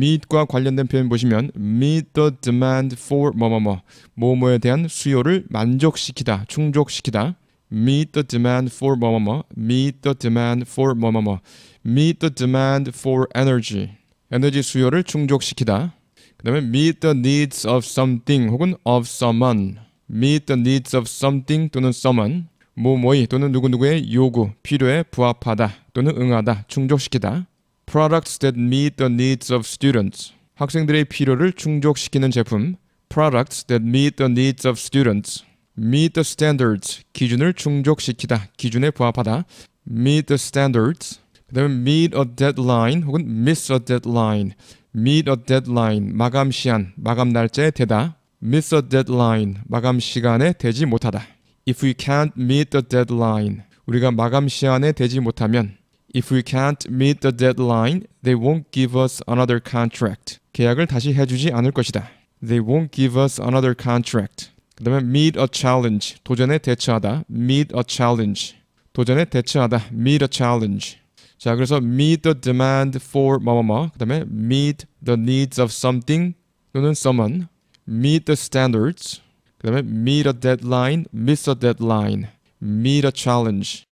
meet과 관련된 표현 보시면 meet the demand for 뭐뭐뭐 뭐뭐에 대한 수요를 만족시키다, 충족시키다. meet the demand for 뭐뭐뭐 meet the demand for 뭐뭐뭐 meet the demand for energy 에너지 수요를 충족시키다. 그다음에 meet the needs of something 혹은 of someone meet the needs of something 또는 someone 뭐뭐이 또는 누구누구의 요구, 필요에 부합하다 또는 응하다, 충족시키다. products that meet the needs of students. 학생들의 필요를 충족시키는 제품 products that meet the needs of students. meet the standards 기준을 충족시키다 기준에 부합하다 meet the standards 그다음에 meet a deadline 혹은 miss a deadline meet a deadline 마감 시한 마감 날짜에 되다 miss a deadline 마감 시간에 되지 못하다 if we can't meet the deadline 우리가 마감 시한에 되지 못하면 If we can't meet the deadline, they won't give us another contract. 계약을 다시 해주지 않을 것이다. They won't give us another contract. 그 다음에 meet a challenge. 도전에 대처하다. meet a challenge. 도전에 대처하다. meet a challenge. 자, 그래서 meet the demand for 뭐뭐뭐. 그 다음에 meet the needs of something 또는 someone. meet the standards. 그 다음에 meet a deadline, miss a deadline, meet a challenge.